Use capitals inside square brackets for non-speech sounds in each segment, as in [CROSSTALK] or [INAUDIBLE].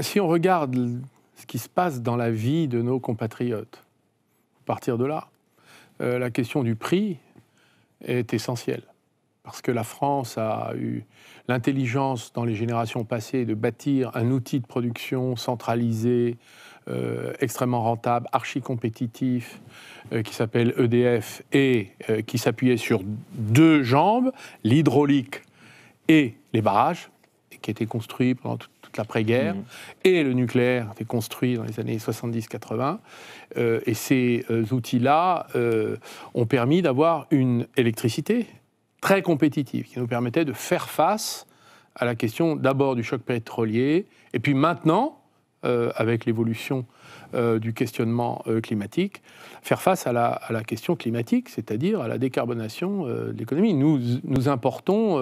Si on regarde ce qui se passe dans la vie de nos compatriotes, à partir de là, euh, la question du prix est essentielle. Parce que la France a eu l'intelligence dans les générations passées de bâtir un outil de production centralisé, euh, extrêmement rentable, archi compétitif, euh, qui s'appelle EDF et qui s'appuyait sur deux jambes, l'hydraulique et les barrages, et qui été construit pendant toute l'après-guerre, mm. et le nucléaire a été construit dans les années 70-80. Euh, et ces euh, outils-là euh, ont permis d'avoir une électricité très compétitive, qui nous permettait de faire face à la question d'abord du choc pétrolier, et puis maintenant, avec l'évolution euh, du questionnement euh, climatique, faire face à la, question climatique, c'est-à-dire à la décarbonation euh, de l'économie. Nous, nous importons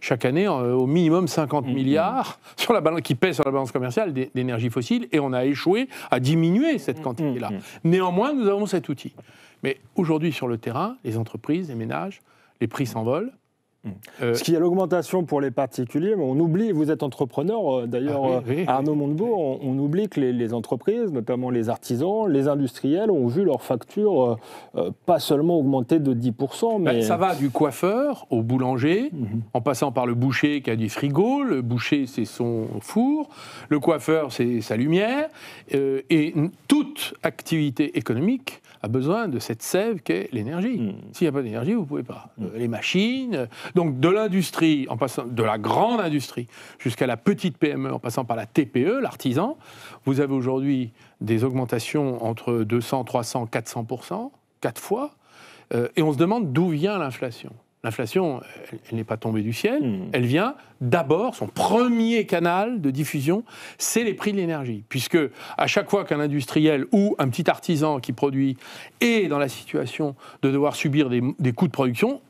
chaque année au minimum 50 mm, mm. milliards [LAUGHS] sur la balance, qui pèsent sur la balance commerciale d'énergie fossile et on a échoué à diminuer cette mm, quantité-là. Néanmoins, nous avons cet outil. Mais aujourd'hui, sur le terrain, les entreprises, les ménages, les prix s'envolent. Euh, Ce qui est l'augmentation pour les particuliers, on oublie, vous êtes entrepreneur, euh, d'ailleurs ah euh, Arnaud Montebourg, on, oublie que les, entreprises, notamment les artisans, les industriels, ont vu leurs factures pas seulement augmenter de 10%, ben, mais... ça va du coiffeur au boulanger, mhm. en passant par le boucher qui a du frigo, le boucher c'est son four, le coiffeur c'est sa lumière, et toute activité économique a besoin de cette sève qu'est l'énergie. Hmm. S'il n'y a pas d'énergie, vous ne pouvez pas. Hmm. Euh, les machines, euh, donc de l'industrie, en passant de la grande industrie jusqu'à la petite PME, en passant par la TPE, l'artisan, vous avez aujourd'hui des augmentations entre 200, 300, 400 quatre fois, euh, et on se demande d'où vient l'inflation. L'inflation, elle, n'est pas tombée du ciel, hmm. elle vient d'abord, son premier canal de diffusion, c'est les prix de l'énergie. Puisque à chaque fois qu'un industriel ou un petit artisan qui produit est dans la situation de devoir subir des, coûts de production,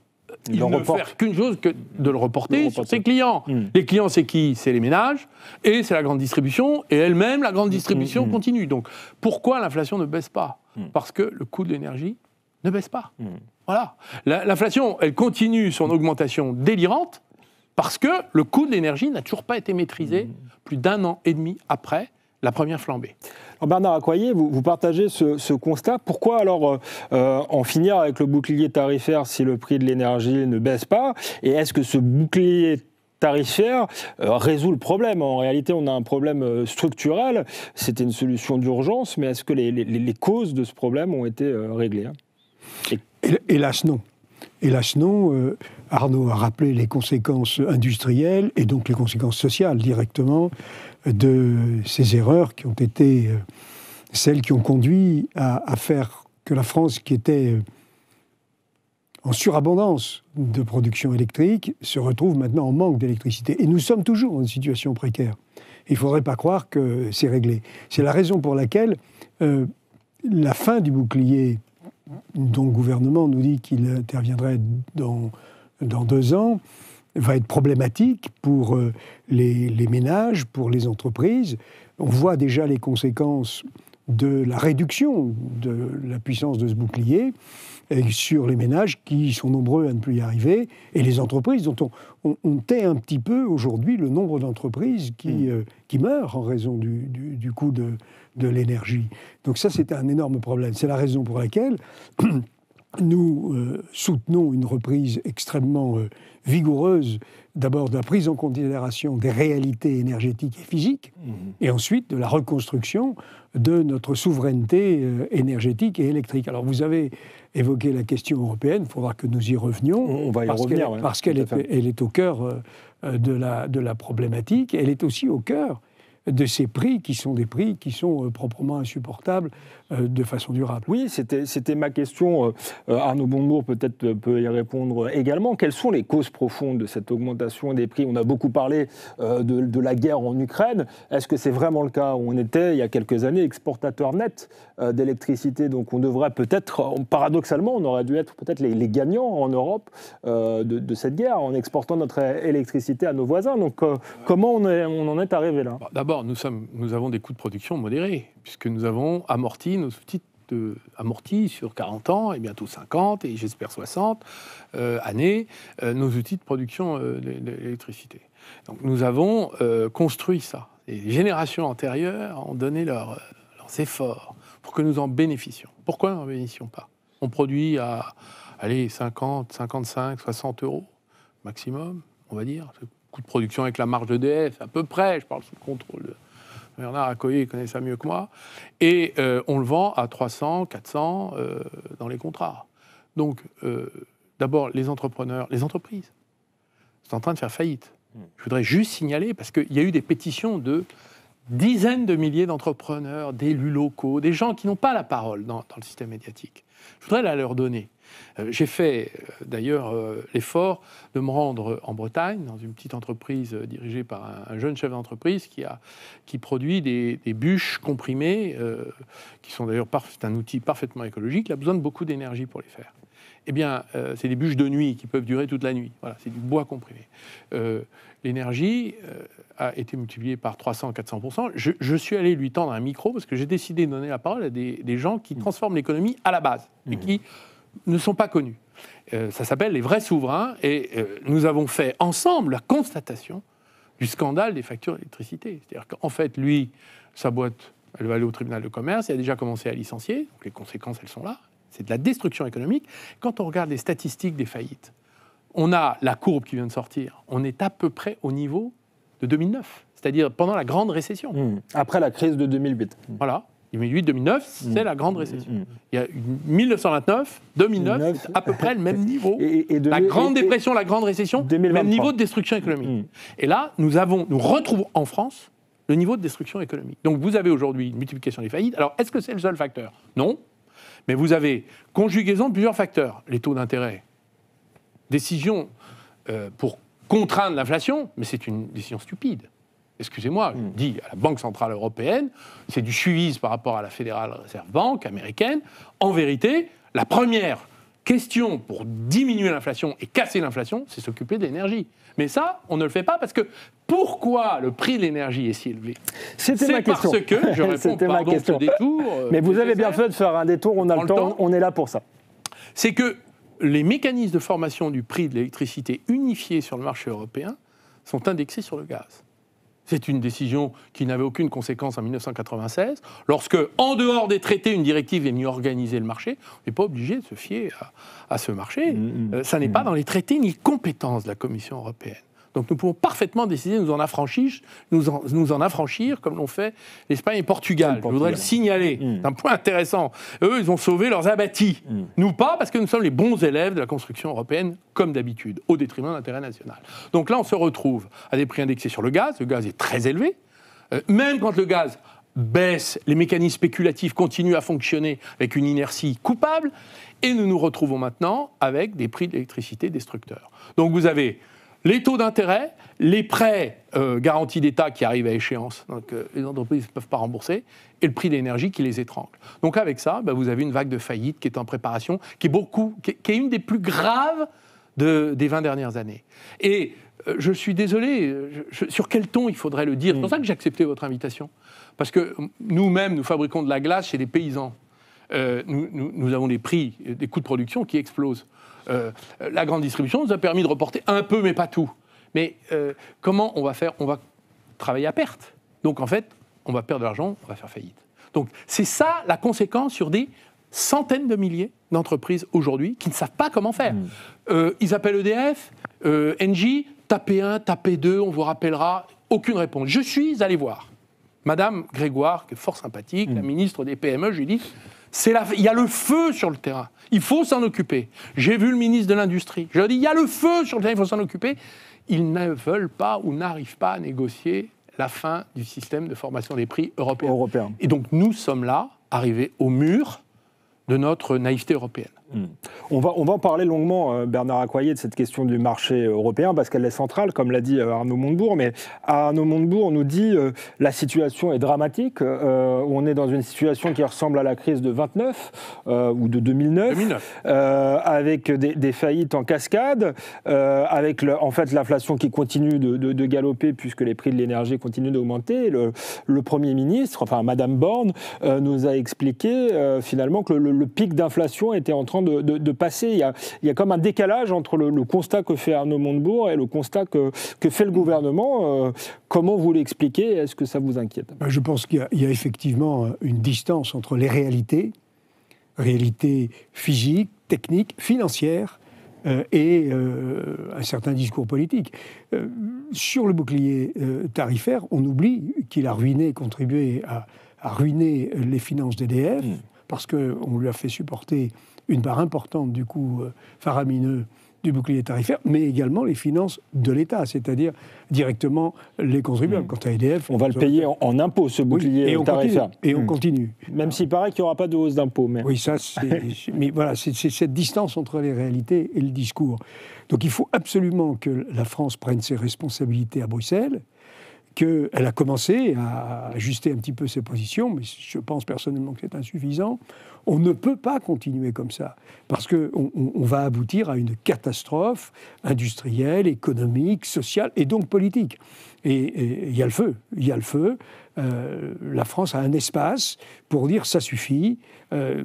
il ne peut faire qu'une chose que de le reporter sur ses clients. Hmm. Les clients, c'est qui C'est les ménages et c'est la grande distribution et elle-même la grande hmm. distribution continue. Donc pourquoi l'inflation ne baisse pas Parce que le coût de l'énergie ne baisse pas. Hmm. Voilà. L'inflation, elle continue son augmentation délirante parce que le coût de l'énergie n'a toujours pas été maîtrisé hmm. plus d'un an et demi après la première flambée. Alors Bernard Accoyer, vous, vous partagez ce, constat. Pourquoi alors euh, euh, en finir avec le bouclier tarifaire si le prix de l'énergie ne baisse pas Et est-ce que ce bouclier tarifaire euh, résout le problème. En réalité, on a un problème structurel. C'était une solution d'urgence, mais est-ce que les, causes de ce problème ont été réglées hein Hélas, non. Hélas, non. Euh, Arnaud a rappelé les conséquences industrielles et donc les conséquences sociales directement de ces erreurs qui ont été euh, celles qui ont conduit à, faire que la France, qui était euh, en surabondance de production électrique, se retrouve maintenant en manque d'électricité. Et nous sommes toujours dans une situation précaire. Il ne faudrait pas croire que c'est réglé. C'est la raison pour laquelle la fin du bouclier dont le gouvernement nous dit qu'il interviendrait dans, dans deux ans va être problématique pour euh, les, ménages, pour les entreprises. On voit déjà les conséquences de la réduction de la puissance de ce bouclier euh, sur les ménages qui sont nombreux à ne plus y arriver et les entreprises dont on, on, tait un petit peu aujourd'hui le nombre d'entreprises qui, mm. euh, meurent en raison du, du, du coût de, de l'énergie. Donc ça, c'est un énorme problème. C'est la raison pour laquelle [CLEARS THROAT] nous euh, soutenons une reprise extrêmement euh, vigoureuse, d'abord de la prise en considération des réalités énergétiques et physiques, mhm. et ensuite de la reconstruction de notre souveraineté euh, énergétique et électrique. Alors vous avez évoqué la question européenne, il faudra que nous y revenions, on, va y parce revenir, qu'elle, parce est, elle est, au cœur de la problématique, elle est aussi au cœur de ces prix qui sont des prix qui sont euh, proprement insupportables euh, de façon durable. Oui, c'était ma question. Euh, Arnaud Bonbourg peut-être peut y répondre également. Quelles sont les causes profondes de cette augmentation des prix On a beaucoup parlé de, la guerre en Ukraine. Est-ce que c'est vraiment le cas On était il y a quelques années exportateur net d'électricité, donc on devrait peut-être, paradoxalement, on aurait dû être peut-être les, gagnants en Europe de, de, cette guerre en exportant notre électricité à nos voisins. Donc comment on, est, on en est arrivé là bah, D'abord, nous, avons des coûts de production modérés, puisque nous avons amorti nos outils de, sur 40 ans et bientôt 50 et j'espère 60 euh, années euh, nos outils de production euh, d'électricité. Donc nous avons construit ça. les générations antérieures ont donné leur, leurs efforts pour que nous en bénéficions. Pourquoi nous n'en bénéficions pas On produit à 50, 55, 60 euros maximum, on va dire de production avec la marge d'EDF, à peu près, je parle sous le contrôle de Bernard Accoyer, il connaît ça mieux que moi, et euh, on le vend à 300, 400 euh, dans les contrats. Donc, euh, d'abord, les entrepreneurs, les entreprises sont en train de faire faillite. Hmm. Je voudrais juste signaler, parce qu'il y a eu des pétitions de dizaines de milliers d'entrepreneurs, d'élus locaux, des gens qui n'ont pas la parole dans, dans le système médiatique. Je voudrais la leur donner. Euh, j'ai fait euh, d'ailleurs euh, l'effort de me rendre en Bretagne, dans une petite entreprise dirigée par un, jeune chef d'entreprise qui, qui produit des, bûches comprimées, qui sont d'ailleurs un outil parfaitement écologique. Il a besoin de beaucoup d'énergie pour les faire. Eh bien, c'est des bûches de nuit qui peuvent durer toute la nuit. Voilà, c'est du bois comprimé. L'énergie a été multipliée par 300-400%. Je, je, suis allé lui tendre un micro parce que j'ai décidé de donner la parole à des, des gens qui mmh. transforment l'économie à la base et mmh. qui ne sont pas connus. Euh, ça s'appelle les vrais souverains et euh, nous avons fait ensemble la constatation du scandale des factures d'électricité. C'est-à-dire qu'en fait, lui, sa boîte, elle va aller au tribunal de commerce, il a déjà commencé à licencier, les conséquences, elles sont là. C'est de la destruction économique. Quand on regarde les statistiques des faillites, on a la courbe qui vient de sortir, on est à peu près au niveau de 2009, c'est-à-dire pendant la grande récession. Mmh. Après la crise de 2008. Voilà. 2008-2009, c'est mm. la grande récession. Mm. Il y a 1929, 2009, à peu près le même [LAUGHS] niveau. la Grande Dépression, la Grande Récession, le même niveau de destruction économique. Mm. Et là, nous, avons, nous retrouvons en France le niveau de destruction économique. Donc vous avez aujourd'hui une multiplication des faillites. Alors, est-ce que c'est le seul facteur Non. Mais vous avez conjugaison de plusieurs facteurs. Les taux d'intérêt, décision euh, pour contraindre l'inflation, mais c'est une décision stupide excusez-moi, hmm. dit à la Banque Centrale Européenne, c'est du suisse par rapport à la Fédérale Reserve Bank américaine. En vérité, la première question pour diminuer l'inflation et casser l'inflation, c'est s'occuper de l'énergie. Mais ça, on ne le fait pas parce que pourquoi le prix de l'énergie est si élevé C'était ma question. parce que, je [LAUGHS] réponds, ma question. Euh, Mais vous avez bien fait de faire un détour, on a le temps, on est là pour ça. C'est que les mécanismes de formation du prix de l'électricité unifiés sur le marché européen sont indexés sur le gaz. C'est une décision qui n'avait aucune conséquence en 1996. Lorsque, en dehors des traités, une directive est à organiser le marché, on n'est pas obligé de se fier à, ce marché. Mm, mm. Euh, ça n'est pas mm. dans les traités ni compétences de la Commission européenne. Donc nous pouvons parfaitement décider de nous en affranchir, nous nous en affranchir comme l'ont fait l'Espagne et Portugal. Portugal. Je voudrais le signaler. Mmh. un point intéressant. Eux, ils ont sauvé leurs abattis. Mmh. Nous pas, parce que nous sommes les bons élèves de la construction européenne, comme d'habitude, au détriment de l'intérêt national. Donc là, on se retrouve à des prix indexés sur le gaz. Le gaz est très élevé. Euh, même quand le gaz baisse, les mécanismes spéculatifs continuent à fonctionner avec une inertie coupable, et nous nous retrouvons maintenant avec des prix d'électricité destructeurs. Donc vous avez les taux d'intérêt, les prêts euh, garantis d'État qui arrivent à échéance, donc euh, les entreprises ne peuvent pas rembourser, et le prix de l'énergie qui les étrangle. Donc avec ça, bah, vous avez une vague de faillite qui est en préparation, qui est, beaucoup, qui est, une des plus graves des 20 dernières années. Et euh, je suis désolé, sur quel ton il faudrait le dire C'est pour ça que j'ai accepté votre invitation. Parce que nous-mêmes, nous fabriquons de la glace chez des paysans. Nous, nous avons des prix, des coûts de production qui explosent. Euh, la grande distribution nous a permis de reporter un peu, mais pas tout. Mais euh, comment on va faire On va travailler à perte. Donc en fait, on va perdre de l'argent, on va faire faillite. Donc c'est ça la conséquence sur des centaines de milliers d'entreprises aujourd'hui qui ne savent pas comment faire. Mm. Euh, ils appellent EDF, Engie, tapez 1, tapez 2, on vous rappellera. Aucune réponse. Je suis allé voir. Madame Grégoire, qui est fort sympathique, la mm. ministre des PME, je lui dis il y a le feu sur le terrain. Il faut s'en occuper. J'ai vu le ministre de l'Industrie. Je ai dit, il y a le feu sur le terrain, il faut s'en occuper. Ils ne veulent pas ou n'arrivent pas à négocier la fin du système de formation des prix européens. Et donc nous sommes là, arrivés au mur de notre naïveté européenne. Hmm. On, va, on va en parler longuement, euh, Bernard Accoyer, de cette question du marché européen, parce qu'elle est centrale, comme l'a dit euh, Arnaud Montebourg. Mais Arnaud Montebourg nous dit euh, la situation est dramatique. on est dans une situation qui ressemble à la crise de 29 ou de 2009, avec des, faillites en cascade, avec en fait l'inflation qui continue de, galoper puisque les prix de l'énergie continuent d'augmenter. Le, Premier ministre, enfin Madame Borne, nous a expliqué finalement que le, le pic d'inflation était en train de, passer. Il y, a, comme un décalage entre le, constat que fait Arnaud Montebourg et le constat que, fait le gouvernement. Euh, comment vous l'expliquez Est-ce que ça vous inquiète ben, Je pense qu'il y, a effectivement euh, une distance entre les réalités, réalités physiques, techniques, financières, euh, et un certain discours politique. sur le bouclier tarifaire, on oublie qu'il a ruiné, contribué à, ruiner les finances d'EDF, mmh. parce parce qu'on lui a fait supporter une part importante du coût euh, faramineux du bouclier tarifaire, mais également les finances de l'État, c'est-à-dire directement les contribuables. Mmh. Quant à EDF... On va le payer en, impôts, ce bouclier tarifaire. et on mmh. continue. Même s'il paraît qu'il n'y aura pas de hausse d'impôts. Mais... Oui, ça, [LAUGHS] mais voilà, c'est cette distance entre les réalités et le discours. Donc il faut absolument que la France prenne ses responsabilités à Bruxelles, qu'elle a commencé à ajuster un petit peu ses positions, mais je pense personnellement que c'est insuffisant. On ne peut pas continuer comme ça, parce qu'on on va aboutir à une catastrophe industrielle, économique, sociale et donc politique. Et il y a le feu, il y a le feu. Euh, la France a un espace pour dire ça suffit, euh,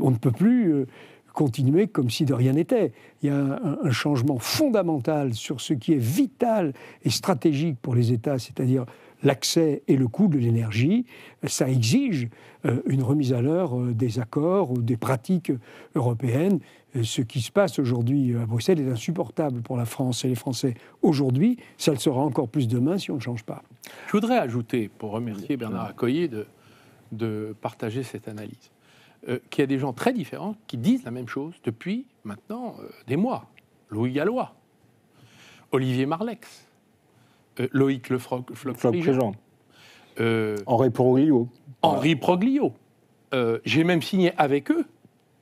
on ne peut plus... Euh, continuer comme si de rien n'était. Il y a un, changement fondamental sur ce qui est vital et stratégique pour les États, c'est-à-dire l'accès et le coût de l'énergie. Ça exige euh, une remise à l'heure euh, des accords ou des pratiques européennes. ce qui se passe aujourd'hui euh, à Bruxelles est insupportable pour la France et les Français aujourd'hui. Ça le sera encore plus demain si on ne change pas. Je voudrais ajouter, pour remercier Bernard Accoyer de partager cette analyse qui euh, qu'il y a des gens très différents qui disent la même chose depuis maintenant euh, des mois. Louis Gallois, Olivier Marlex, euh, Loïc Le Floc Henri Proglio. Henri Proglio. J'ai même signé avec eux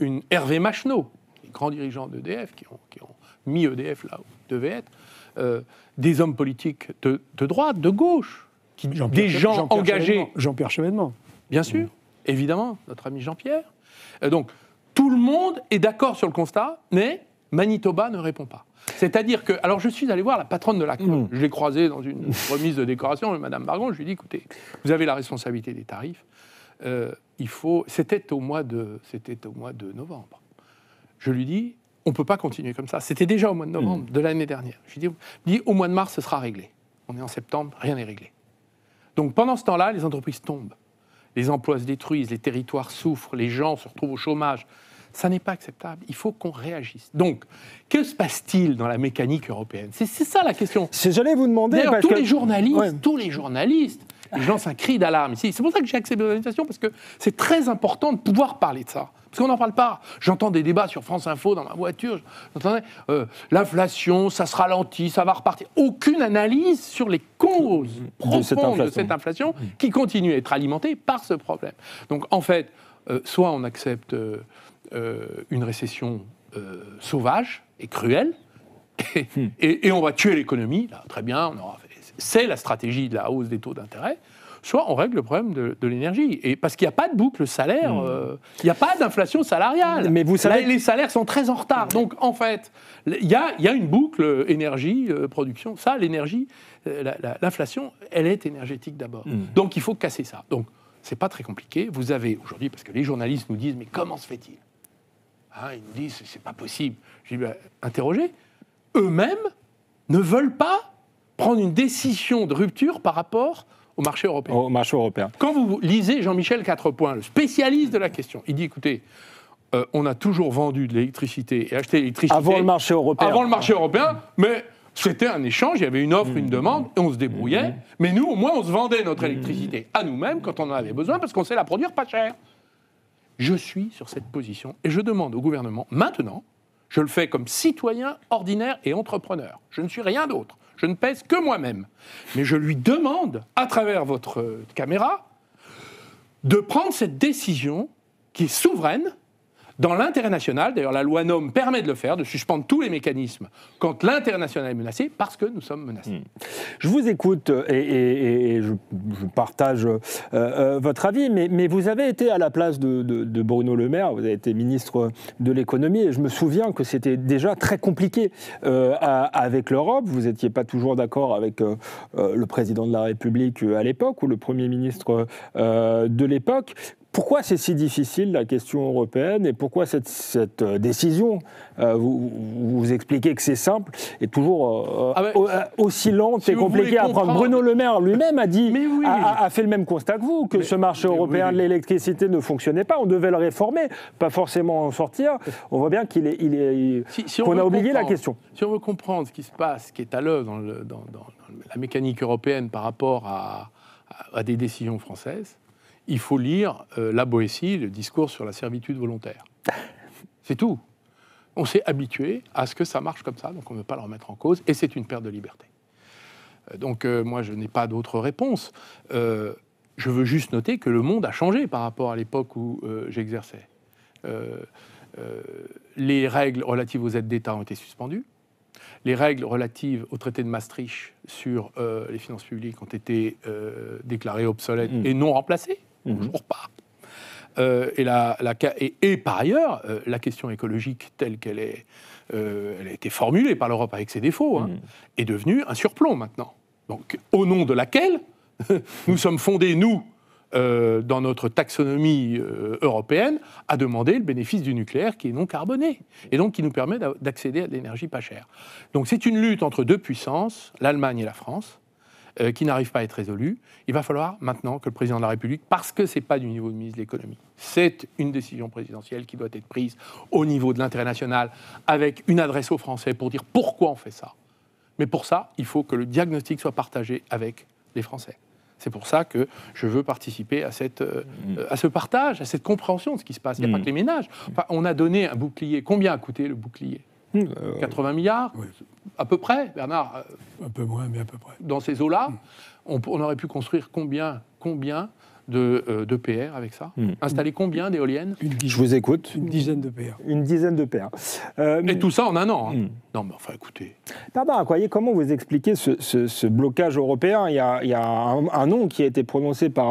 une Hervé Macheneau, grand dirigeant dirigeants d'EDF qui ont, mis EDF là où il devait être, des hommes politiques de, droite, de gauche, des gens engagés. Jean-Pierre Chevènement. Bien sûr évidemment, notre ami Jean-Pierre. Euh, donc, tout le monde est d'accord sur le constat, mais Manitoba ne répond pas. C'est-à-dire que, alors je suis allé voir la patronne de la mm. je l'ai croisée dans une [LAUGHS] remise de décoration, Madame Bargon, je lui ai dit, écoutez, vous avez la responsabilité des tarifs, euh, il faut, c'était au, mois de, au mois de novembre. Je lui dis, on ne peut pas continuer comme ça. C'était déjà au mois de novembre mm. de l'année dernière. Je lui dis, au mois de mars, ce sera réglé. On est en septembre, rien n'est réglé. Donc pendant ce temps-là, les entreprises tombent les emplois se détruisent, les territoires souffrent, les gens se retrouvent au chômage. Ça n'est pas acceptable. Il faut qu'on réagisse. Donc, que se passe-t-il dans la mécanique européenne C'est ça la question. J'allais vous demander. Parce tous, les journalistes, tous les journalistes, je lance un cri d'alarme ici. C'est pour ça que j'ai accepté l'invitation, parce que c'est très important de pouvoir parler de ça. Parce qu'on n'en parle pas. J'entends des débats sur France Info dans ma voiture. J'entendais euh, l'inflation, ça se ralentit, ça va repartir. Aucune analyse sur les causes profondes de cette inflation, mmh. qui continue à être alimentée par ce problème. Donc en fait, euh, soit on accepte euh, une récession sauvage et cruelle, mmh. et, on va tuer l'économie. Très bien, C'est la stratégie de la hausse des taux d'intérêt soit on règle le problème de, l'énergie. Et parce qu'il n'y a pas de boucle salaire, hmm. euh, il n'y a pas d'inflation salariale. Mais vous savez, les salaires sont très en retard. Donc en fait, il y a, une boucle euh, énergie euh, production. Ça, l'énergie, l'inflation, elle est énergétique d'abord. Hmm. Donc il faut casser ça. Donc c'est pas très compliqué. Vous avez aujourd'hui, parce que les journalistes nous disent, mais comment se fait-il ah, Ils nous disent, c'est pas possible. J'ai bah, interrogé. Eux-mêmes ne veulent pas prendre une décision de rupture par rapport au marché européen. Au marché européen. Quand vous lisez Jean-Michel Quatrepoint, le spécialiste de la question, il dit écoutez, euh, on a toujours vendu de l'électricité et acheté de l'électricité. Avant le marché européen. Avant le marché européen, mais c'était un échange, il y avait une offre, une mmh. demande, et on se débrouillait. Mmh. Mais nous, au moins, on se vendait notre mmh. électricité à nous-mêmes quand on en avait besoin, parce qu'on sait la produire pas cher. Je suis sur cette position et je demande au gouvernement, maintenant, je le fais comme citoyen ordinaire et entrepreneur, je ne suis rien d'autre, je ne pèse que moi-même. Mais je lui demande, à travers votre caméra, de prendre cette décision qui est souveraine dans l'intérêt national, d'ailleurs la loi NOM permet de le faire, de suspendre tous les mécanismes quand l'intérêt national est menacé, parce que nous sommes menacés. Hmm. Je vous écoute euh, et, je, partage euh, euh, votre avis, mais, mais, vous avez été à la place de, Bruno Le Maire, vous avez été ministre de l'économie, et je me souviens que c'était déjà très compliqué avec l'Europe, vous n'étiez pas toujours d'accord avec le président de la République à l'époque, ou le Premier ministre de l'époque. Pourquoi c'est si difficile la question européenne et pourquoi cette, euh, décision euh, vous, vous, expliquez que c'est simple et toujours euh, ah, aussi lente et compliquée à prendre Bruno Le Maire lui-même a dit, a, fait le même constat que vous, que ce marché européen de l'électricité ne fonctionnait pas. On devait le réformer, pas forcément en sortir. On voit bien qu'il est, qu'on a oublié la question. Si on veut comprendre ce qui se passe, ce qui est à l'œuvre dans, la mécanique européenne par rapport à des décisions françaises il faut lire euh, la Boétie, le discours sur la servitude volontaire. C'est tout. On s'est habitué à ce que ça marche comme ça, donc on ne veut pas le remettre en cause, et c'est une perte de liberté. Euh, donc euh, moi, je n'ai pas d'autre réponse. je veux juste noter que le monde a changé par rapport à l'époque où j'exerçais. les règles relatives aux aides d'État ont été suspendues. Les règles relatives au traité de Maastricht sur les finances publiques ont été déclarées obsolètes mmh. et non remplacées. Mhm. toujours pas. Euh, et, et, par ailleurs, euh, la question écologique telle qu'elle est, euh, elle a été formulée par l'Europe avec ses défauts, hein, mhm. est devenue un surplomb maintenant. Donc, au nom de laquelle [LAUGHS] nous sommes fondés, nous, dans notre taxonomie européenne, à demander le bénéfice du nucléaire qui est non carboné, et donc qui nous permet d'accéder à de l'énergie pas chère. Donc c'est une lutte entre deux puissances, l'Allemagne et la France, euh, qui n'arrive pas à être résolu Il va falloir maintenant que le président de la République, parce que ce n'est pas du niveau de ministre de l'économie, c'est une décision présidentielle qui doit être prise au niveau de l'intérêt national, avec une adresse aux Français pour dire pourquoi on fait ça. Mais pour ça, il faut que le diagnostic soit partagé avec les Français. C'est pour ça que je veux participer à, cette, euh, à ce partage, à cette compréhension de ce qui se passe. Il n'y a pas mm. que les ménages. Enfin, on a donné un bouclier. Combien a coûté le bouclier 80 hmm. euh, milliards, à peu près, Bernard. Euh, Un peu moins, mais à peu près. Dans ces eaux-là, on, on, aurait pu construire combien, combien de, euh, PR avec ça hmm. Installer combien d'éoliennes Je vous écoute. Une dizaine de PR. Une dizaine de PR. Euh, mais Et tout ça en un an. Hein. Hmm. Non, mais enfin, écoutez. Pardon, comment vous expliquez ce, blocage européen il y, a, un, nom qui a été prononcé par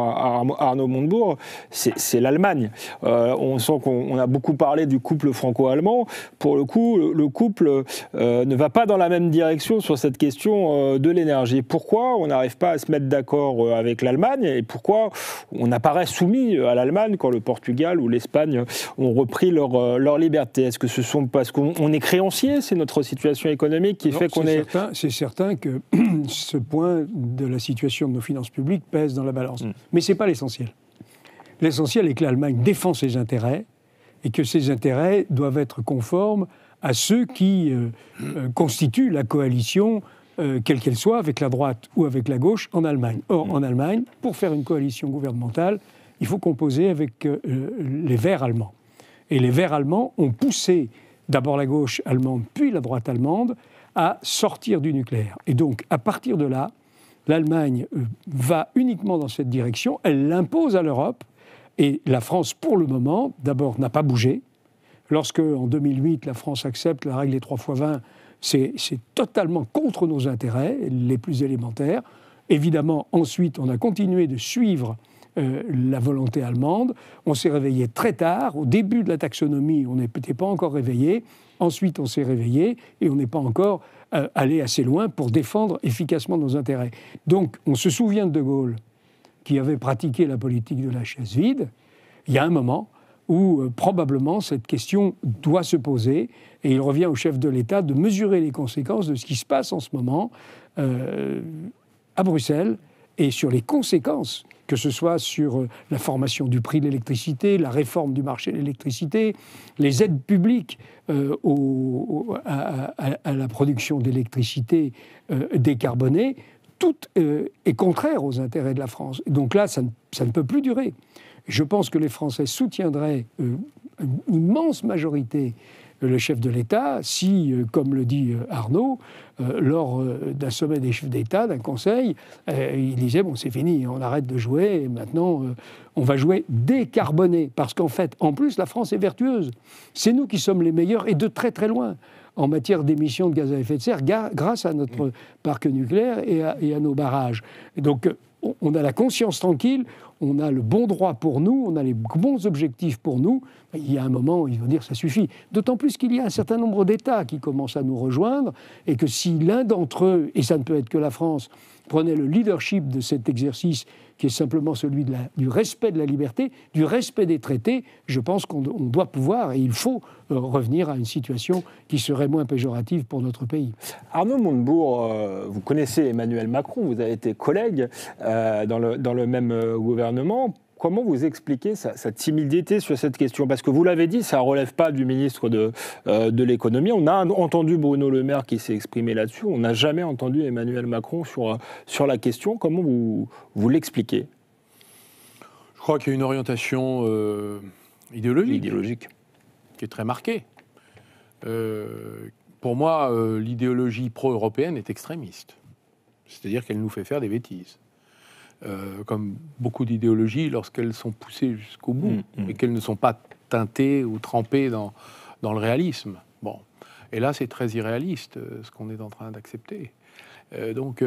Arnaud Montebourg, c'est l'Allemagne. Euh, on sent qu'on a beaucoup parlé du couple franco-allemand. Pour le coup, le, couple ne va pas dans la même direction sur cette question de l'énergie. Pourquoi on n'arrive pas à se mettre d'accord avec l'Allemagne et pourquoi on apparaît soumis euh, à l'Allemagne quand le Portugal ou l'Espagne ont repris leur, euh, leur liberté Est-ce que ce sont parce qu'on est créancier, c'est notre situation économique qui fait qu'on est... c'est certain que [CLEARS THROAT] ce point de la situation de nos finances publiques pèse dans la balance. Mm. Mais ce n'est pas l'essentiel. L'essentiel est que l'Allemagne défend ses intérêts et que ses intérêts doivent être conformes à ceux qui euh, constituent la coalition euh, quelle qu'elle soit, avec la droite ou avec la gauche, en Allemagne. Or, mm. en Allemagne, pour faire une coalition gouvernementale, il faut composer avec euh, les Verts allemands. Et les Verts allemands ont poussé d'abord la gauche allemande, puis la droite allemande, à sortir du nucléaire. Et donc, à partir de là, l'Allemagne euh, va uniquement dans cette direction, elle l'impose à l'Europe, et la France, pour le moment, d'abord, n'a pas bougé. Lorsque, en 2008, la France accepte la règle des 3 fois 20, c'est totalement contre nos intérêts les plus élémentaires. Évidemment, ensuite, on a continué de suivre euh, la volonté allemande. On s'est réveillé très tard. Au début de la taxonomie, on n'était pas encore réveillé. Ensuite, on s'est réveillé et on n'est pas encore euh, allé assez loin pour défendre efficacement nos intérêts. Donc, on se souvient de De Gaulle, qui avait pratiqué la politique de la chaise vide. Il y a un moment, où euh, probablement cette question doit se poser et il revient au chef de l'État de mesurer les conséquences de ce qui se passe en ce moment euh, à Bruxelles et sur les conséquences, que ce soit sur euh, la formation du prix de l'électricité, la réforme du marché de l'électricité, les aides publiques à, la production d'électricité décarbonée, tout est contraire aux intérêts de la France. donc là, ça ne peut plus durer. Je pense que les Français soutiendraient euh, une immense majorité euh, le chef de l'État si, euh, comme le dit Arnaud, lors d'un sommet des chefs d'État, d'un conseil, il disait bon, c'est fini, on arrête de jouer, et maintenant on va jouer décarboné. Parce qu'en fait, en plus, la France est vertueuse. C'est nous qui sommes les meilleurs et de très très loin en matière d'émissions de gaz à effet de serre grâce à notre mm. parc nucléaire et à, nos barrages. donc, on a la conscience tranquille, on a le bon droit pour nous, on a les bons objectifs pour nous, il y a un moment où il vont dire ça suffit. D'autant plus qu'il y a un certain nombre d'États qui commencent à nous rejoindre et que si l'un d'entre eux, et ça ne peut être que la France, prenait le leadership de cet exercice qui est simplement celui du respect de la liberté, du respect des traités, je pense qu'on doit pouvoir et il faut euh, revenir à une situation qui serait moins péjorative pour notre pays. Arnaud Montebourg, euh, vous connaissez Emmanuel Macron, vous avez été collègue euh, dans le même gouvernement. Comment vous expliquez sa, timidité sur cette question Parce que vous l'avez dit, ça ne relève pas du ministre euh, de, l'économie. On a entendu Bruno Le Maire qui s'est exprimé là-dessus. On n'a jamais entendu Emmanuel Macron sur, euh, sur la question. Comment vous, l'expliquez Je crois qu'il y a une orientation euh, idéologique, idéologique, qui est très marquée. pour moi, l'idéologie pro-européenne est extrémiste. C'est-à-dire qu'elle nous fait faire des bêtises. Euh, comme beaucoup d'idéologies, lorsqu'elles sont poussées jusqu'au bout mm, mm. et qu'elles ne sont pas teintées ou trempées dans, dans le réalisme. Bon. Et là, c'est très irréaliste euh, ce qu'on est en train d'accepter. Euh, donc,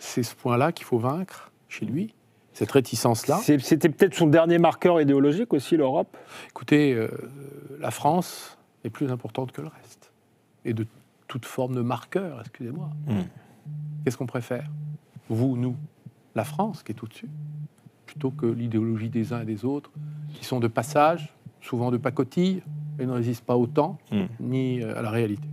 c'est ce point-là qu'il faut vaincre chez lui, cette réticence-là. C'était peut-être son dernier marqueur idéologique aussi, l'Europe Écoutez, la France est plus importante que le reste. Et de toute forme de marqueur, excusez-moi. Mm. Qu'est-ce qu'on préfère Vous, nous la France qui est au-dessus, plutôt que l'idéologie des uns et des autres, qui sont de passage, souvent de pacotille, et ne résistent pas autant, hmm. ni euh, à la réalité.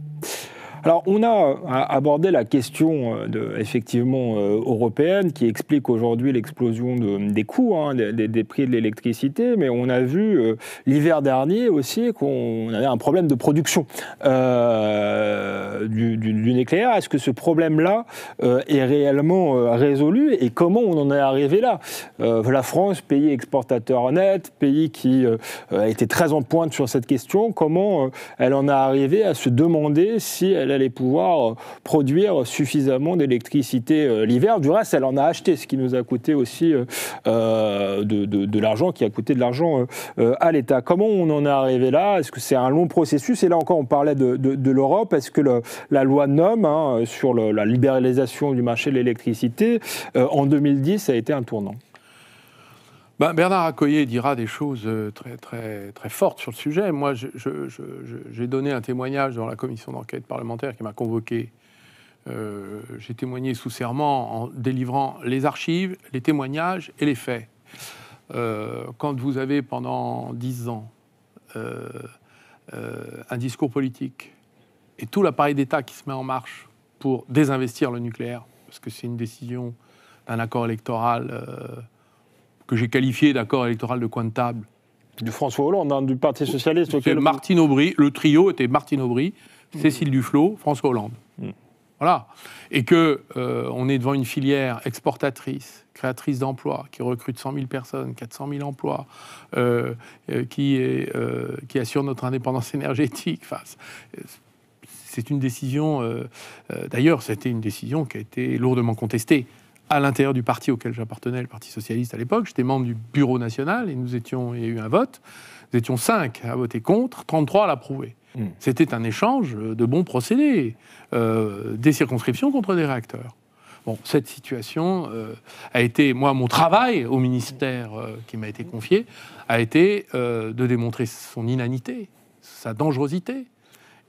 Alors, on euh, a abordé la question euh, effectivement euh, européenne qui explique aujourd'hui l'explosion des coûts, hein, des, prix de l'électricité, mais on a vu l'hiver dernier aussi qu'on avait un problème de production du, nucléaire. Est-ce que ce problème-là est réellement résolu et comment on en est arrivé là La France, pays exportateur net, pays qui a été très en pointe sur cette question, comment elle en est arrivée à se demander si elle allait pouvoir euh, produire suffisamment d'électricité euh, l'hiver. Du reste, elle en a acheté, ce qui nous a coûté aussi euh, de, l'argent, qui a coûté de l'argent à l'État. Comment on en est arrivé là Est-ce que c'est un long processus Et là encore, on parlait de, l'Europe. Est-ce que la loi NOM hein, sur la libéralisation du marché de l'électricité en 2010 a été un tournant ben, Bernard Accoyer dira des choses euh, très, très, très fortes sur le sujet. Moi, j'ai donné un témoignage dans la commission d'enquête parlementaire qui m'a convoqué. Euh, j'ai témoigné sous serment en délivrant les archives, les témoignages et les faits. Euh, quand vous avez pendant dix ans un discours politique et tout l'appareil d'État qui se met en marche pour désinvestir le nucléaire, parce que c'est une décision d'un accord électoral que j'ai qualifié d'accord électoral de coin de table. Du François Hollande, hein, du Parti Socialiste. Auquel... Martine Aubry, le trio était Martine Aubry, Cécile mm. Duflot, François Hollande. Mm. Voilà. Et que euh, on est devant une filière exportatrice, créatrice d'emplois, qui recrute 100 000 personnes, 400 000 emplois, euh, euh, qui, est, qui assure notre indépendance [LAUGHS] énergétique. c'est une décision. D'ailleurs, c'était une décision qui a été lourdement contestée à l'intérieur du parti auquel j'appartenais, le Parti socialiste à l'époque. J'étais membre du bureau national et nous étions, il y eu un vote. Nous étions cinq à voter contre, 33 à l'approuver. Hmm. C'était un échange de bons procédés, euh, des circonscriptions contre des réacteurs. Bon, cette situation euh, a été, moi, mon travail au ministère euh, qui m'a été confié, a été de démontrer son inanité, sa dangerosité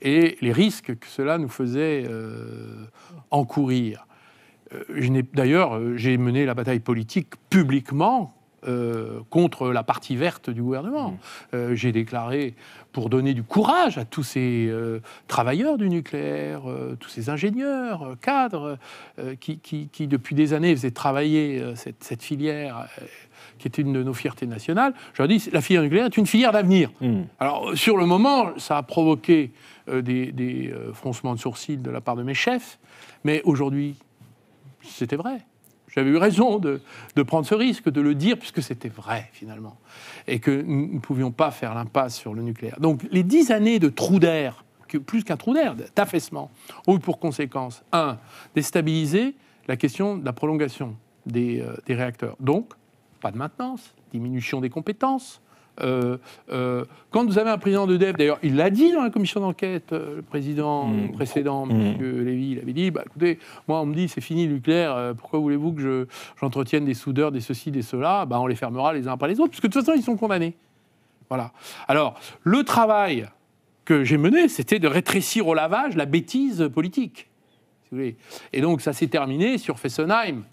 et les risques que cela nous faisait encourir. Euh, d'ailleurs, euh, j'ai mené la bataille politique publiquement euh, contre la partie verte du gouvernement. Mmh. J'ai déclaré pour donner du courage à tous ces travailleurs du nucléaire, tous ces ingénieurs, cadres, qui, qui, depuis des années faisaient travailler cette, filière. qui était une de nos fiertés nationales, je leur dit, la filière nucléaire est une filière d'avenir. Mmh. Alors, sur le moment, ça a provoqué des, des froncements de sourcils de la part de mes chefs, mais aujourd'hui, c'était vrai. J'avais eu raison de, prendre ce risque, de le dire, puisque c'était vrai finalement, et que nous ne pouvions pas faire l'impasse sur le nucléaire. Donc les dix années de trou d'air, plus qu'un trou d'air, d'affaissement, ont eu pour conséquence, un, déstabiliser la question de la prolongation des euh, réacteurs. Donc, pas de maintenance, diminution des compétences, euh, euh, quand vous avez un président de DEF, d'ailleurs, il l'a dit dans la commission d'enquête, euh, le président mmh. précédent, M. Mmh. Lévy, il avait dit bah, écoutez, moi, on me dit c'est fini le pourquoi voulez-vous que j'entretienne des soudeurs, des ceci, des cela bah, On les fermera les uns après les autres, puisque de toute façon, ils sont condamnés. Voilà. Alors, le travail que j'ai mené, c'était de rétrécir au lavage la bêtise politique. Si vous voulez. Et donc, ça s'est terminé sur Fessenheim,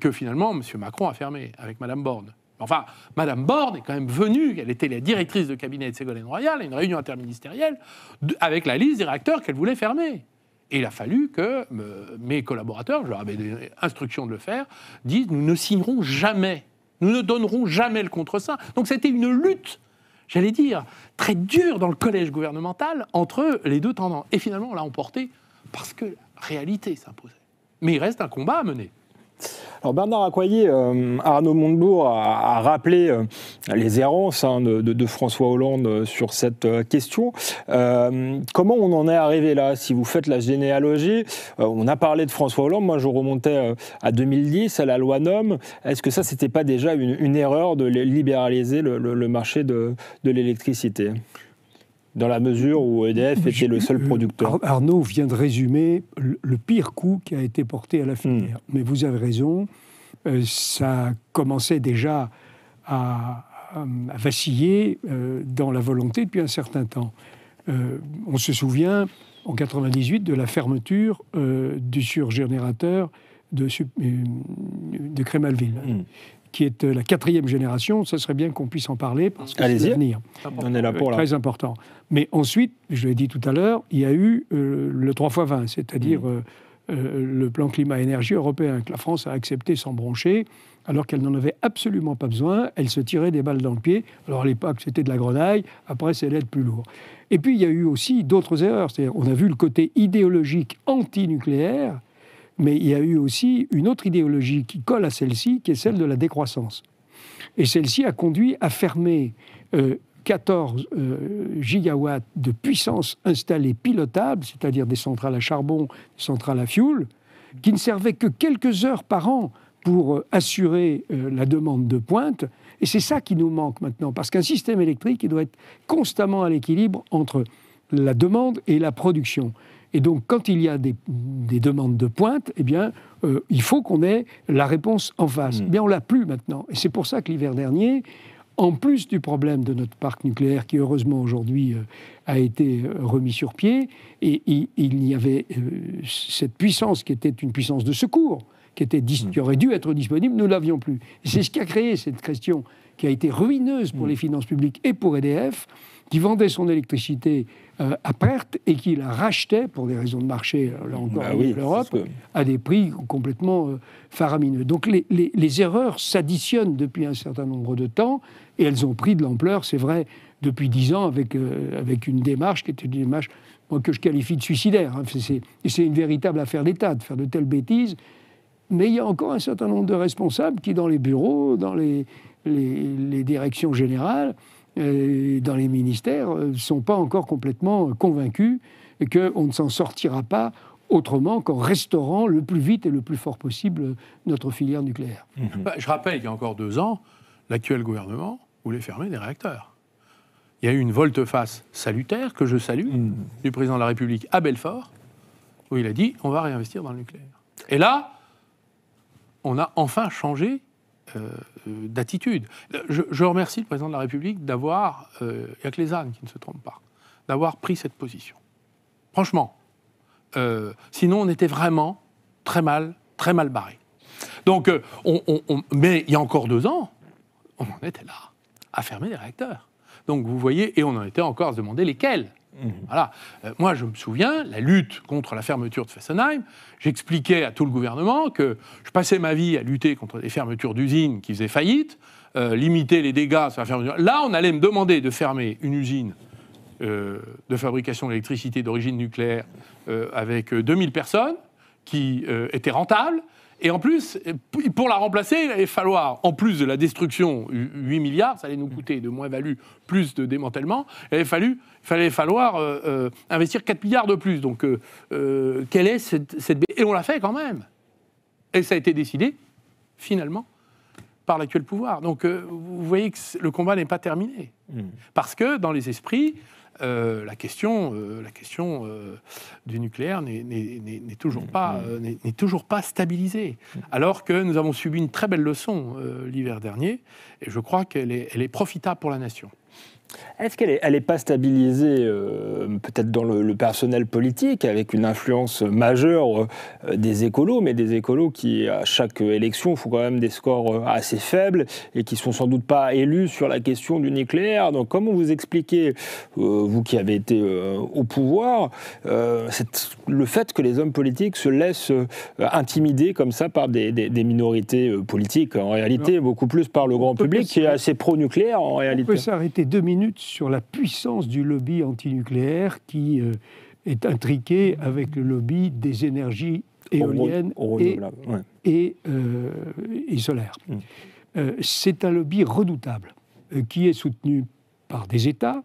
que finalement, M. Macron a fermé avec Mme Borne. Enfin, Madame Borne est quand même venue, elle était la directrice de cabinet de Ségolène Royal, à une réunion interministérielle, avec la liste des réacteurs qu'elle voulait fermer. Et il a fallu que mes collaborateurs, je leur avais des instructions de le faire, disent nous ne signerons jamais, nous ne donnerons jamais le contre-saint. Donc c'était une lutte, j'allais dire, très dure dans le collège gouvernemental entre les deux tendances. Et finalement, on l'a emporté parce que la réalité s'imposait. Mais il reste un combat à mener. Alors Bernard Accoyer, euh, Arnaud Montebourg a, rappelé euh, les errances hein, de, François Hollande euh, sur cette question. comment on en est arrivé là Si vous faites la généalogie, on a parlé de François Hollande, moi je remontais à 2010, à la loi NOM. Est-ce que ça, c'était pas déjà une, erreur de libéraliser le, marché de l'électricité dans la mesure où EDF était le seul euh, producteur. Arnaud vient de résumer le pire coup qui a été porté à la hmm. filière. Mais vous avez raison, euh, ça commençait déjà à, vaciller euh, dans la volonté depuis un certain temps. On se souvient, en 1998, de la fermeture du surgénérateur de, de Crémalville. Hmm qui est euh, la quatrième génération, ça serait bien qu'on puisse en parler parce que c'est l'avenir. On est là pour là. Très important. Mais ensuite, je l'ai dit tout à l'heure, il y a eu euh, le 3 x 20, c'est-à-dire mmh. euh, le plan climat-énergie européen que la France a accepté sans broncher, alors qu'elle n'en avait absolument pas besoin. Elle se tirait des balles dans le pied. Alors à l'époque, c'était de la grenaille. Après, c'est l'aide plus lourd. Et puis, il y a eu aussi d'autres erreurs. c'est-à-dire on a vu le côté idéologique anti-nucléaire mais il y a eu aussi une autre idéologie qui colle à celle-ci, qui est celle de la décroissance. Et celle-ci a conduit à fermer 14 euh, euh, gigawatts de puissance installée pilotable, c'est-à-dire des centrales à charbon, des centrales à fioul, qui ne servaient que quelques heures par an pour euh, assurer la demande de pointe. Et c'est ça qui nous manque maintenant, parce qu'un système électrique, il doit être constamment à l'équilibre entre la demande et la production. Et donc, quand il y a des, demandes de pointe, eh bien, euh, il faut qu'on ait la réponse en face. Mm. Mais bien, on l'a plus maintenant. Et c'est pour ça que l'hiver dernier, en plus du problème de notre parc nucléaire, qui heureusement aujourd'hui euh, a été euh, remis sur pied, et, il y avait cette puissance qui était une puissance de secours, qui, était mm. qui aurait dû être disponible, nous l'avions plus. C'est ce qui a créé cette question qui a été ruineuse pour mm. les finances publiques et pour EDF, qui vendait son électricité euh, à perte et qui la rachetait, pour des raisons de marché, euh, là encore, avec bah l'Europe, à des prix complètement euh, faramineux. Donc les, les, erreurs s'additionnent depuis un certain nombre de temps et elles ont pris de l'ampleur, c'est vrai, depuis dix ans, avec, avec une démarche qui était une démarche que je qualifie de suicidaire. Hein. C'est une véritable affaire d'État de faire de telles bêtises. Mais il y a encore un certain nombre de responsables qui, dans les bureaux, dans les, les directions générales, dans les ministères ne euh, sont pas encore complètement convaincus qu'on ne s'en sortira pas autrement qu'en restaurant le plus vite et le plus fort possible notre filière nucléaire. Bah, mhm. je rappelle qu'il y a encore deux ans, l'actuel gouvernement voulait fermer des réacteurs. Il y a eu une volte-face salutaire, que je salue, mhm. du président de la République à Belfort, où il a dit on va réinvestir dans le nucléaire. Et là, on a enfin changé euh, euh, d'attitude. Je, remercie le président de la République d'avoir, il euh, n'y a que les ânes qui ne se trompent pas, d'avoir pris cette position. Franchement. sinon, on était vraiment très mal, très mal barré. Donc, mais il y a encore deux ans, on en était là, à fermer les réacteurs. Donc, vous voyez, et on en était encore à se demander lesquels. Mhm. Voilà. Euh, moi, je me souviens, la lutte contre la fermeture de Fessenheim, j'expliquais à tout le gouvernement que je passais ma vie à lutter contre les fermetures d'usines qui faisaient faillite, euh, limiter les dégâts sur la fermeture. Là, on allait me demander de fermer une usine euh, de fabrication d'électricité d'origine nucléaire avec 2000 personnes qui était rentable, et en plus, pour la remplacer, il allait falloir, en plus de la destruction, 8 milliards, ça allait nous coûter de moins-value, plus de démantèlement, il allait, il fallait falloir euh, euh, investir 4 milliards de plus. Donc, euh, quelle est cette, cette... Et on l'a fait quand même. Et ça a été décidé, finalement, par l'actuel pouvoir. Donc, vous voyez que le combat n'est pas terminé. Hmm. Parce que, dans les esprits, euh, la question, euh, euh, du nucléaire mmh. Mmh. n'est toujours, pas, stabilisée. Mmh. Alors que nous avons subi une très belle leçon l'hiver dernier, et je crois qu'elle elle est profitable pour la nation. Est-ce qu'elle n'est est pas stabilisée euh, peut-être dans le, personnel politique, avec une influence majeure euh, des écolos, mais des écolos qui, à chaque élection, font quand même des scores euh, assez faibles et qui sont sans doute pas élus sur la question du nucléaire Donc comment vous expliquez, vous qui avez été au pouvoir, le fait que les hommes politiques se laissent intimider comme ça par des, minorités politiques, en réalité, beaucoup plus par le grand public qui est assez pro-nucléaire en réalité deux minutes sur la puissance du lobby antinucléaire qui euh, est intriqué avec le lobby des énergies éoliennes euh, et, solaires. Mm. Euh, c'est un lobby redoutable qui est soutenu par des États,